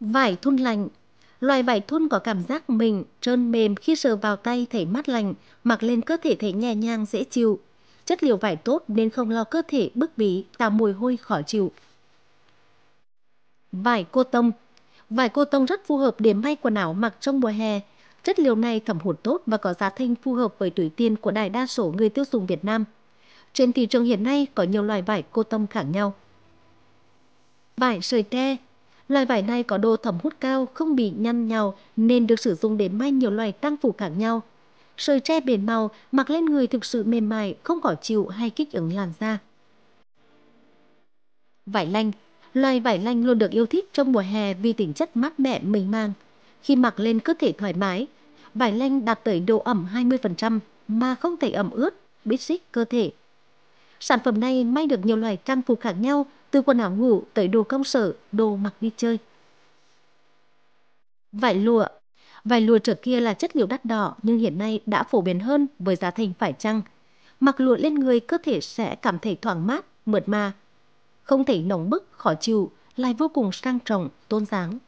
Vải thun lành Loài vải thun có cảm giác mình trơn mềm khi sờ vào tay thấy mát lành, mặc lên cơ thể thấy nhẹ nhàng dễ chịu. Chất liệu vải tốt nên không lo cơ thể bức bí, tạo mùi hôi khó chịu. Vải cô tông Vải cô tông rất phù hợp để may quần áo mặc trong mùa hè. Chất liệu này thẩm hụt tốt và có giá thanh phù hợp với túi tiền của đại đa số người tiêu dùng Việt Nam. Trên thị trường hiện nay có nhiều loại vải cô tông khác nhau. Vải sợi tre Loại vải này có độ thẩm hút cao, không bị nhăn nhào nên được sử dụng để may nhiều loại trang phục khác nhau. Sợi tre bền màu mặc lên người thực sự mềm mại, không khó chịu hay kích ứng làn da. Vải lanh Loài vải lanh luôn được yêu thích trong mùa hè vì tính chất mát mẻ mềm mang. Khi mặc lên cơ thể thoải mái, vải lanh đạt tới độ ẩm 20% mà không thể ẩm ướt, bít xích cơ thể Sản phẩm này may được nhiều loại trang phục khác nhau, từ quần áo ngủ tới đồ công sở, đồ mặc đi chơi. Vải lụa Vải lụa trước kia là chất liệu đắt đỏ nhưng hiện nay đã phổ biến hơn với giá thành phải chăng. Mặc lụa lên người cơ thể sẽ cảm thấy thoáng mát, mượt mà. Không thể nóng bức, khó chịu, lại vô cùng sang trọng, tôn dáng.